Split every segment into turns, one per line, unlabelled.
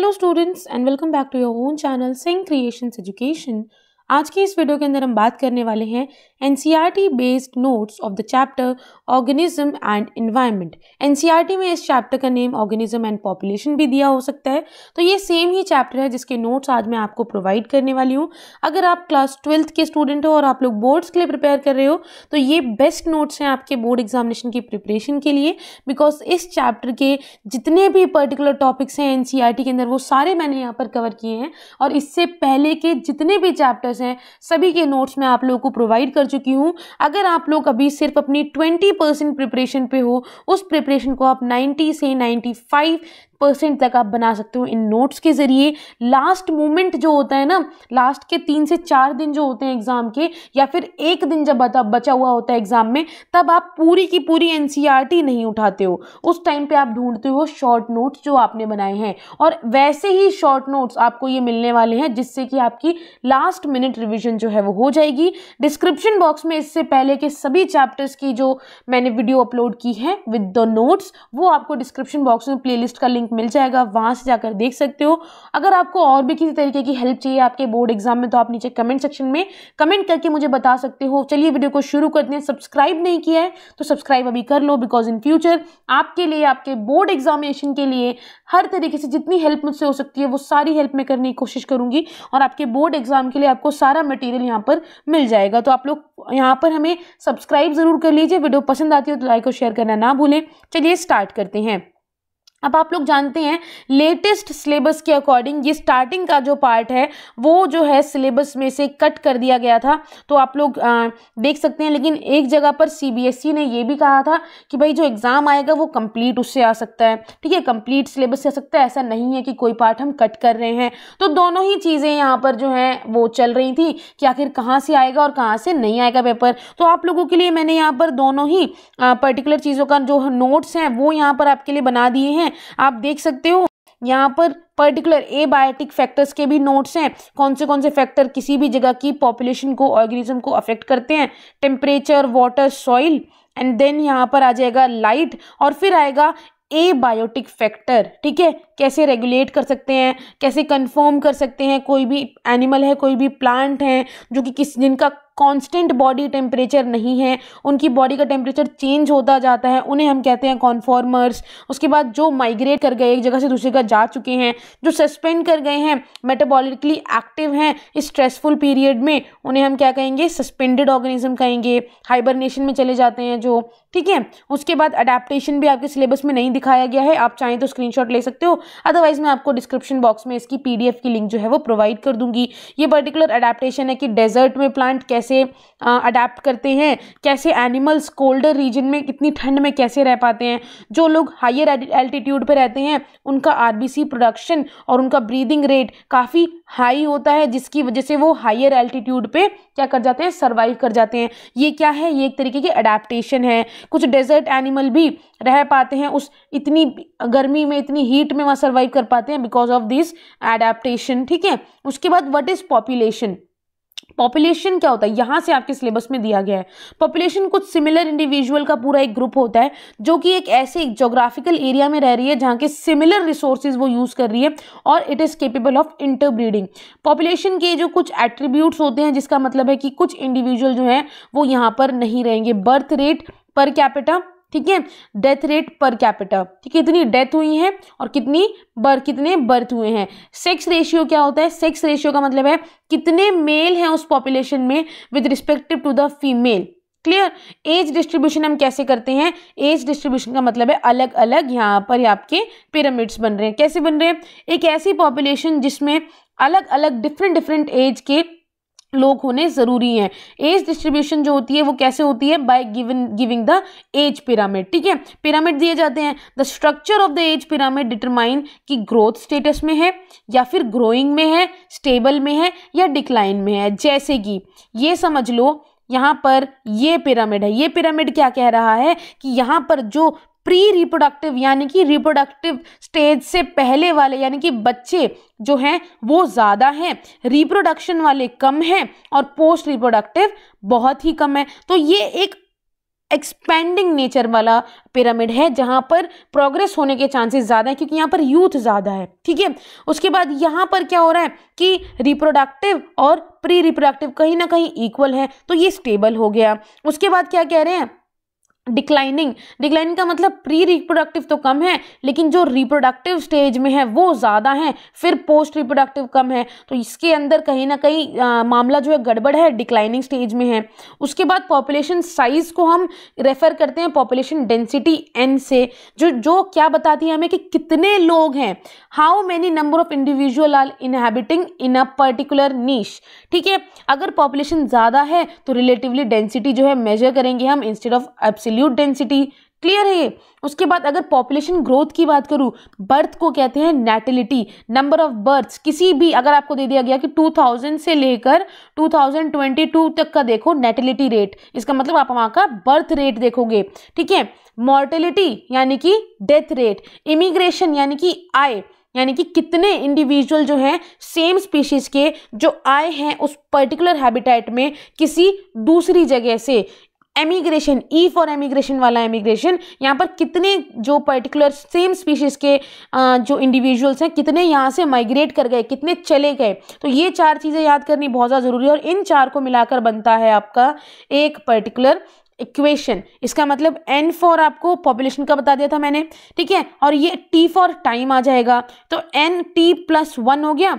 Hello students and welcome back to your own channel Sing Creations Education. आज की इस video के अंदर हम बात करने वाले हैं एन based notes of the chapter organism and environment एन में इस चैप्टर का नेम ऑर्गेनिज्म एंड पॉपुलेशन भी दिया हो सकता है तो ये सेम ही चैप्टर है जिसके नोट्स आज मैं आपको प्रोवाइड करने वाली हूँ अगर आप क्लास ट्वेल्थ के स्टूडेंट हो और आप लोग बोर्ड्स के लिए प्रिपेयर कर रहे हो तो ये बेस्ट नोट्स हैं आपके बोर्ड एग्जामिनेशन की प्रिपरेशन के लिए बिकॉज इस चैप्टर के जितने भी पर्टिकुलर टॉपिक्स हैं एन e के अंदर वो सारे मैंने यहाँ पर कवर किए हैं और इससे पहले के जितने भी चैप्टर्स हैं सभी के नोट्स मैं आप लोगों को प्रोवाइड कर चुकी हूँ अगर आप लोग अभी सिर्फ अपनी ट्वेंटी परसेंट प्रिपरेशन पे हो उस प्रिपरेशन को आप नाइन्टी से नाइन्टी फाइव परसेंट तक आप बना सकते हो इन नोट्स के ज़रिए लास्ट मोमेंट जो होता है ना लास्ट के तीन से चार दिन जो होते हैं एग्ज़ाम के या फिर एक दिन जब बचा हुआ होता है एग्ज़ाम में तब आप पूरी की पूरी एन e नहीं उठाते हो उस टाइम पर आप ढूंढते हो शॉर्ट नोट्स जो आपने बनाए हैं और वैसे ही शॉर्ट नोट्स आपको ये मिलने वाले हैं जिससे कि आपकी लास्ट मिनट रिविजन जो है वो हो जाएगी डिस्क्रिप्शन बॉक्स में इससे पहले के सभी चैप्टर्स की जो मैंने वीडियो अपलोड की है विद द नोट्स वो आपको डिस्क्रिप्शन बॉक्स में प्लेलिस्ट का लिंक लिंक मिल जाएगा वहाँ से जाकर देख सकते हो अगर आपको और भी किसी तरीके की हेल्प चाहिए आपके बोर्ड एग्जाम में तो आप नीचे कमेंट सेक्शन में कमेंट करके मुझे बता सकते हो चलिए वीडियो को शुरू कर दें सब्सक्राइब नहीं किया है तो सब्सक्राइब अभी कर लो बिकॉज इन फ्यूचर आपके लिए आपके बोर्ड एग्जामिनेशन के लिए हर तरीके से जितनी हेल्प मुझसे हो सकती है वो सारी हेल्प मैं करने की कोशिश करूँगी और आपके बोर्ड एग्जाम के लिए आपको सारा मटेरियल यहाँ पर मिल जाएगा तो आप लोग यहाँ पर हमें सब्सक्राइब ज़रूर कर लीजिए वीडियो पसंद आती हो तो लाइक और शेयर करना ना भूलें चलिए स्टार्ट करते हैं अब आप लोग जानते हैं लेटेस्ट सिलेबस के अकॉर्डिंग ये स्टार्टिंग का जो पार्ट है वो जो है सिलेबस में से कट कर दिया गया था तो आप लोग आ, देख सकते हैं लेकिन एक जगह पर सीबीएसई e ने ये भी कहा था कि भाई जो एग्ज़ाम आएगा वो कंप्लीट उससे आ सकता है ठीक है कंप्लीट सिलेबस से आ सकता है ऐसा नहीं है कि कोई पार्ट हम कट कर रहे हैं तो दोनों ही चीज़ें यहाँ पर जो हैं वो चल रही थी कि आखिर कहाँ से आएगा और कहाँ से नहीं आएगा पेपर तो आप लोगों के लिए मैंने यहाँ पर दोनों ही पर्टिकुलर चीज़ों का जो नोट्स हैं वो यहाँ पर आपके लिए बना दिए हैं हैं आप देख सकते हो यहाँ पर पर्टिकुलर ए बायोटिक फैक्टर्स के भी नोट्स हैं कौन से कौन से फैक्टर किसी भी जगह की पॉपुलेशन को ऑर्गेनिज्म को अफेक्ट करते हैं temperature water soil and then यहाँ पर आ जाएगा लाइट और फिर आएगा ए बायोटिक फैक्टर ठीक है कैसे रेगुलेट कर सकते हैं कैसे कंफर्म कर सकते हैं कोई भी एनिमल है कोई भी प्लांट है जो कि किस जिनका कांस्टेंट बॉडी टेम्परेचर नहीं है उनकी बॉडी का टेम्परेचर चेंज होता जाता है उन्हें हम कहते हैं कॉन्फॉर्मर्स उसके बाद जो माइग्रेट कर गए एक जगह से दूसरी जगह जा चुके हैं जो सस्पेंड कर गए हैं मेटाबॉलिकली एक्टिव हैं इस स्ट्रेसफुल पीरियड में उन्हें हम क्या कहेंगे सस्पेंडेड ऑर्गेनिज्म कहेंगे हाइबरनेशन में चले जाते हैं जो ठीक है उसके बाद अडेप्टेशन भी आपके सिलेबस में नहीं दिखाया गया है आप चाहें तो स्क्रीन ले सकते हो अदरवाइज मैं आपको डिस्क्रिप्शन बॉक्स में इसकी पी की लिंक जो है वो प्रोवाइड कर दूंगी ये पर्टिकुलर अडेप्टेशन है कि डेजर्ट में प्लांट कैसे कैसे अडेप्ट करते हैं कैसे एनिमल्स कोल्डर रीजन में कितनी ठंड में कैसे रह पाते हैं जो लोग हाइयर एल्टीट्यूड पर रहते हैं उनका आर प्रोडक्शन और उनका ब्रीदिंग रेट काफ़ी हाई होता है जिसकी वजह से वो हायर एल्टीट्यूड पर क्या कर जाते हैं सर्वाइव कर जाते हैं ये क्या है ये एक तरीके की अडेप्टेशन है कुछ डेजर्ट एनिमल भी रह पाते हैं उस इतनी गर्मी में इतनी हीट में वहाँ सर्वाइव कर पाते हैं बिकॉज ऑफ दिस एडेप्टेशन ठीक है उसके बाद व्हाट इज़ पॉपुलेशन पॉपुलेशन क्या होता है यहाँ से आपके सिलेबस में दिया गया है पॉपुलेशन कुछ सिमिलर इंडिविजुअल का पूरा एक ग्रुप होता है जो कि एक ऐसे जोग्राफिकल एरिया में रह रही है जहाँ के सिमिलर रिसोर्सेज वो यूज़ कर रही है और it is capable of interbreeding population के जो कुछ एट्रीब्यूट्स होते हैं जिसका मतलब है कि कुछ इंडिविजुअल जो हैं वो यहाँ पर नहीं रहेंगे बर्थ रेट पर कैपिटा ठीक है डेथ रेट पर कैपिटल ठीक है कितनी डेथ हुई है और कितनी बर कितने बर्थ हुए हैं सेक्स रेशियो क्या होता है सेक्स रेशियो का मतलब है कितने मेल हैं उस पॉपुलेशन में with respective to the female clear age distribution हम कैसे करते हैं एज डिस्ट्रीब्यूशन का मतलब है अलग अलग यहाँ पर आपके पिरामिड्स बन रहे हैं कैसे बन रहे हैं एक ऐसी पॉपुलेशन जिसमें अलग अलग डिफरेंट डिफरेंट एज के लोग होने ज़रूरी हैं एज डिस्ट्रीब्यूशन जो होती है वो कैसे होती है by given giving the age pyramid ठीक है पिरामिड दिए जाते हैं the structure of the age pyramid determine कि ग्रोथ स्टेटस में है या फिर ग्रोइंग में है स्टेबल में है या डिक्लाइन में है जैसे कि ये समझ लो यहाँ पर ये पिरामिड है ये पिरामिड क्या कह रहा है कि यहाँ पर जो प्री रिप्रोडक्टिव यानी कि रिप्रोडक्टिव स्टेज से पहले वाले यानी कि बच्चे जो हैं वो ज़्यादा हैं रिप्रोडक्शन वाले कम हैं और पोस्ट रिप्रोडक्टिव बहुत ही कम है तो ये एक एक्सपेंडिंग नेचर वाला पिरामिड है जहाँ पर प्रोग्रेस होने के चांसेस ज़्यादा हैं क्योंकि यहाँ पर यूथ ज़्यादा है ठीक है उसके बाद यहाँ पर क्या हो रहा है कि रिप्रोडक्टिव और प्री रिप्रोडक्टिव कहीं ना कहीं इक्वल है तो ये स्टेबल हो गया उसके बाद क्या कह रहे हैं डिक्लाइनिंग डिक्लाइनिंग का मतलब प्री रिप्रोडक्टिव तो कम है लेकिन जो रिप्रोडक्टिव स्टेज में है वो ज़्यादा है फिर पोस्ट रिप्रोडक्टिव कम है तो इसके अंदर कहीं ना कहीं मामला जो है गड़बड़ है डिक्लाइनिंग स्टेज में है उसके बाद पॉपुलेशन साइज़ को हम रेफ़र करते हैं पॉपुलेशन डेंसिटी एन से जो जो क्या बताती है हमें कि कितने लोग हैं how many number of individual are inhabiting in a particular niche ठीक है अगर पॉपुलेशन ज़्यादा है तो रिलेटिवली डेंसिटी जो है मेजर करेंगे हम इंस्टेड ऑफ एप्सिल एब्सोल्यूट डेंसिटी क्लियर है ये उसके बाद अगर पॉपुलेशन ग्रोथ की बात करूँ बर्थ को कहते हैं नेटिलिटी नंबर ऑफ बर्थ्स किसी भी अगर आपको दे दिया गया कि 2000 से लेकर 2022 तक का देखो नेटिलिटी रेट इसका मतलब आप वहाँ का बर्थ रेट देखोगे ठीक है मॉर्टेलिटी यानी कि डेथ रेट इमिग्रेशन यानी कि आय यानी कि कितने इंडिविजुअल जो हैं सेम स्पीशीज़ के जो आए हैं उस पर्टिकुलर हैबिटेट में किसी दूसरी जगह से एमिग्रेशन ई फॉर एमिग्रेशन वाला एमिग्रेशन यहाँ पर कितने जो पर्टिकुलर सेम स्पीशीज़ के आ, जो इंडिविजुअल्स हैं कितने यहाँ से माइग्रेट कर गए कितने चले गए तो ये चार चीज़ें याद करनी बहुत ज़्यादा ज़रूरी है और इन चार को मिलाकर बनता है आपका एक पर्टिकुलर इक्वेशन इसका मतलब एन फॉर आपको पॉपुलेशन का बता दिया था मैंने ठीक है और ये टी फॉर टाइम आ जाएगा तो एन टी प्लस वन हो गया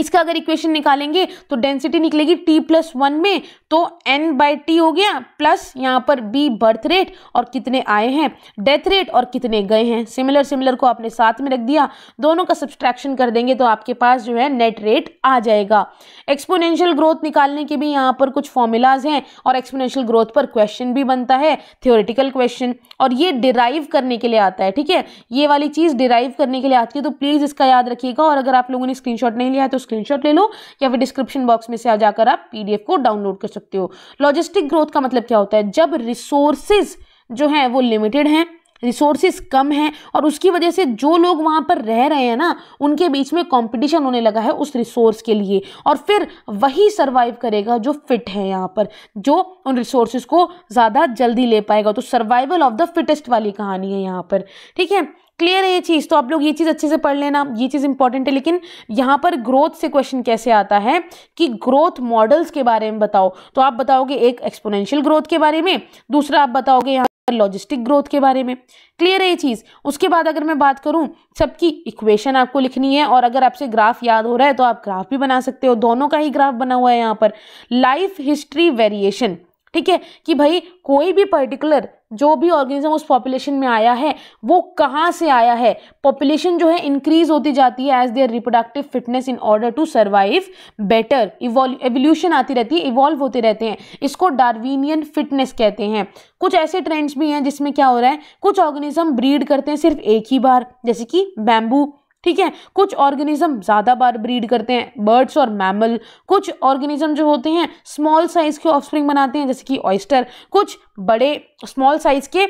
इसका अगर इक्वेशन निकालेंगे तो डेंसिटी निकलेगी टी प्लस वन में तो एन बाई टी हो गया प्लस यहाँ पर बी बर्थ रेट और कितने आए हैं डेथ रेट और कितने गए हैं सिमिलर सिमिलर को आपने साथ में रख दिया दोनों का सब्सट्रैक्शन कर देंगे तो आपके पास जो है नेट रेट आ जाएगा एक्सपोनेंशियल ग्रोथ निकालने के भी यहाँ पर कुछ फॉर्मूलाज हैं और एक्सपोनेंशियल ग्रोथ पर क्वेश्चन भी बनता है थियोरिटिकल क्वेश्चन और ये डिराइव करने के लिए आता है ठीक है ये वाली चीज़ डिराइव करने के लिए आती है तो प्लीज़ इसका याद रखिएगा और अगर आप लोगों ने स्क्रीनशॉट नहीं लिया है तो स्क्रीनशॉट ले लो या फिर डिस्क्रिप्शन बॉक्स में से आ जाकर आप पीडीएफ को डाउनलोड कर सकते हो लॉजिस्टिक ग्रोथ का मतलब क्या होता है जब रिसोर्सेज जो हैं वो लिमिटेड हैं रिसोर्सेज कम हैं और उसकी वजह से जो लोग वहाँ पर रह रहे हैं ना उनके बीच में कंपटीशन होने लगा है उस रिसोर्स के लिए और फिर वही सरवाइव करेगा जो फिट है यहाँ पर जो उन रिसोर्सेज को ज़्यादा जल्दी ले पाएगा तो सर्वाइवल ऑफ द फिटेस्ट वाली कहानी है यहाँ पर ठीक है क्लियर है ये चीज़ तो आप लोग ये चीज़ अच्छे से पढ़ लेना ये चीज़ इंपॉर्टेंट है लेकिन यहाँ पर ग्रोथ से क्वेश्चन कैसे आता है कि ग्रोथ मॉडल्स के बारे में बताओ तो आप बताओगे एक एक्सपोनेंशियल ग्रोथ के बारे में दूसरा आप बताओगे यहाँ लॉजिस्टिक ग्रोथ के बारे में क्लियर है ये चीज़ उसके बाद अगर मैं बात करूँ सबकी इक्वेशन आपको लिखनी है और अगर आपसे ग्राफ याद हो रहा है तो आप ग्राफ भी बना सकते हो दोनों का ही ग्राफ बना हुआ है यहाँ पर लाइफ हिस्ट्री वेरिएशन ठीक है कि भाई कोई भी पर्टिकुलर जो भी ऑर्गेनिज्म उस पॉपुलेशन में आया है वो कहाँ से आया है पॉपुलेशन जो है इंक्रीज होती जाती है as their reproductive fitness in order to survive better evolution आती रहती है इवॉल्व होते रहते हैं इसको डार्विनियन फिटनेस कहते हैं कुछ ऐसे ट्रेंड्स भी हैं जिसमें क्या हो रहा है कुछ ऑर्गेनिज्म ब्रीड करते हैं सिर्फ एक ही बार जैसे कि बैम्बू ठीक है कुछ ऑर्गेनिज्म ज़्यादा बार ब्रीड करते हैं बर्ड्स और मैमल कुछ ऑर्गेनिज्म जो होते हैं स्मॉल साइज़ के ऑफस्प्रिंग बनाते हैं जैसे कि ऑयस्टर कुछ बड़े स्मॉल साइज़ के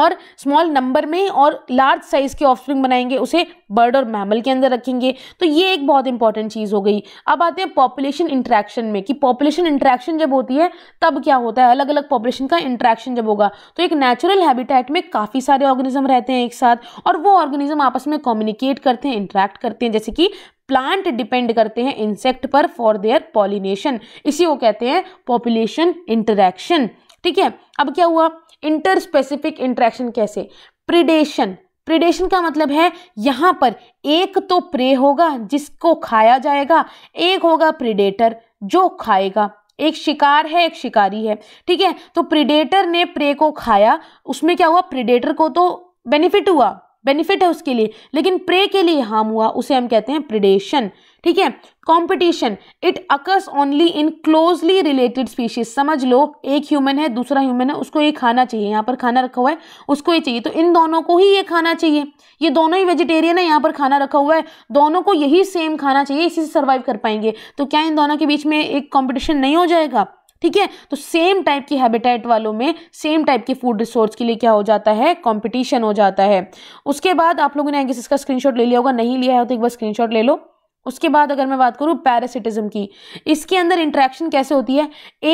और स्मॉल नंबर में और लार्ज साइज़ के ऑफ बनाएंगे उसे बर्ड और मैमल के अंदर रखेंगे तो ये एक बहुत इंपॉर्टेंट चीज़ हो गई अब आते हैं पॉपुलेशन इंट्रैक्शन में कि पॉपुलेशन इंट्रैक्शन जब होती है तब क्या होता है अलग अलग पॉपुलेशन का इंट्रैक्शन जब होगा तो एक नेचुरल हैबिटेट में काफ़ी सारे ऑर्गेनिज्म रहते हैं एक साथ और वो ऑर्गेनिज्म आपस में कम्युनिकेट करते हैं इंट्रैक्ट करते हैं जैसे कि प्लांट डिपेंड करते हैं इंसेक्ट पर फॉर देयर पॉलिनेशन इसी को कहते हैं पॉपुलेशन इंटरेक्शन ठीक है अब क्या हुआ इंटर स्पेसिफिक इंट्रैक्शन कैसे प्रिडेशन प्रिडेशन का मतलब है यहाँ पर एक तो प्रे होगा जिसको खाया जाएगा एक होगा प्रिडेटर जो खाएगा एक शिकार है एक शिकारी है ठीक है तो प्रिडेटर ने प्रे को खाया उसमें क्या हुआ प्रिडेटर को तो बेनिफिट हुआ बेनिफिट है उसके लिए लेकिन प्रे के लिए हार्म हुआ उसे हम कहते हैं प्रिडेशन ठीक है competition it occurs only in closely related species समझ लो एक ह्यूमन है दूसरा ह्यूमन है उसको ये खाना चाहिए यहाँ पर खाना रखा हुआ है उसको ये चाहिए तो इन दोनों को ही ये खाना चाहिए ये दोनों ही वेजिटेरियन है यहाँ पर खाना रखा हुआ है दोनों को यही सेम खाना चाहिए इसी से सर्वाइव कर पाएंगे तो क्या इन दोनों के बीच में एक कॉम्पिटिशन नहीं हो जाएगा ठीक है तो सेम टाइप की हैबिटेट वालों में सेम टाइप की फूड रिसोर्स के लिए क्या हो जाता है कॉम्पिटिशन हो जाता है उसके बाद आप लोगों ने आई इसका स्क्रीनशॉट ले लिया होगा नहीं लिया है तो एक बार स्क्रीनशॉट ले लो उसके बाद अगर मैं बात करूँ पैरासिटिज्म की इसके अंदर इंट्रैक्शन कैसे होती है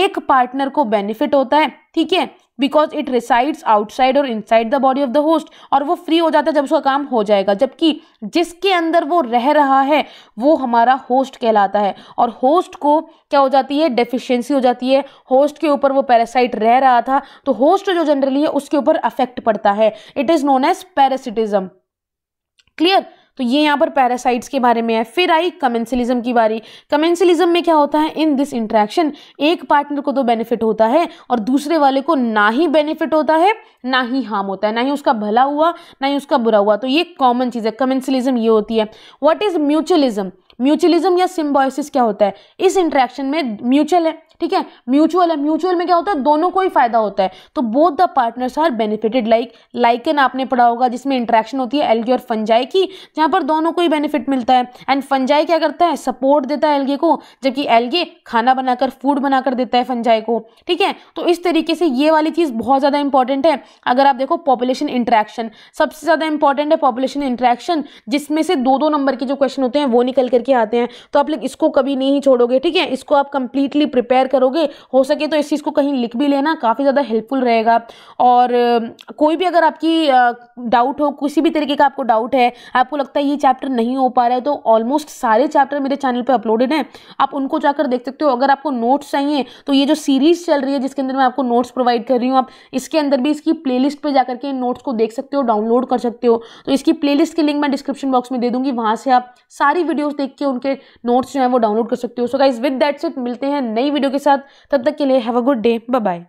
एक पार्टनर को बेनिफिट होता है ठीक है बिकॉज इट रिसाइड्स आउटसाइड और inside the body of the host और वो फ्री हो जाता है जब उसका काम हो जाएगा जबकि जिसके अंदर वो रह रहा है वो हमारा होस्ट कहलाता है और होस्ट को क्या हो जाती है डेफिशिएंसी हो जाती है होस्ट के ऊपर वो पैरासाइट रह रहा था तो होस्ट जो जनरली है उसके ऊपर अफेक्ट पड़ता है it is known as parasitism clear तो ये यहाँ पर पैरासाइट्स के बारे में है फिर आई कमेंसलिज्म की बारी कमेंसलिज्म में क्या होता है इन दिस इंट्रैक्शन एक पार्टनर को तो बेनिफिट होता है और दूसरे वाले को ना ही बेनिफिट होता है ना ही हार्म होता है ना ही उसका भला हुआ ना ही उसका बुरा हुआ तो ये कॉमन चीज़ है कमेंसलिज्म ये होती है वॉट इज़ म्यूचुअलिज्म म्यूचुअलिज्म या सिम्बॉयसिस क्या होता है इस इंट्रैक्शन में म्यूचुअल है ठीक है म्यूचुअल है म्यूचुअल में क्या होता है दोनों को ही फायदा होता है तो both the partners are benefited like lichen आपने पढ़ा होगा जिसमें इंट्रैक्शन होती है एलगी और फंजाई की जहाँ पर दोनों को ही बेनिफिट मिलता है एंड फंजाई क्या करता है सपोर्ट देता है एलगे को जबकि एलगे खाना बनाकर फूड बनाकर देता है फंजाई को ठीक है तो इस तरीके से ये वाली चीज़ बहुत ज़्यादा इंपॉर्टेंट है अगर आप देखो पॉपुलेशन इंट्रैक्शन सबसे ज़्यादा इंपॉर्टेंट है पॉपुलेशन इंट्रैक्शन जिसमें से दो दो नंबर के जो क्वेश्चन होते हैं वो निकल करके आते हैं तो आप लोग इसको कभी नहीं छोड़ोगे ठीक है इसको आप कंप्लीटली प्रिपेयर करोगे हो सके तो इस चीज़ को कहीं लिख भी लेना काफ़ी ज़्यादा हेल्पफुल रहेगा और कोई भी अगर आपकी डाउट हो किसी भी तरीके का आपको डाउट है आपको लगता है ये चैप्टर नहीं हो पा रहा है तो ऑलमोस्ट सारे चैप्टर मेरे चैनल पर अपलोडेड हैं आप उनको जाकर देख सकते हो अगर आपको नोट्स चाहिए तो ये जो सीरीज़ चल रही है जिसके अंदर मैं आपको नोट्स प्रोवाइड कर रही हूँ आप इसके अंदर भी इसकी प्लेलिस्ट पे जाकर के नोट्स को देख सकते हो डाउनलोड कर सकते हो तो इसकी प्ले लिस्ट की लिंक मैं डिस्क्रिप्शन बॉक्स में दे दूँगी वहाँ से आप सारी वीडियोज़ देख के उनके नोट्स जो हैं वो डाउनलोड कर सकते हो so guys with that's it मिलते हैं नई वीडियो के के साथ तब तक के लिए have a good day bye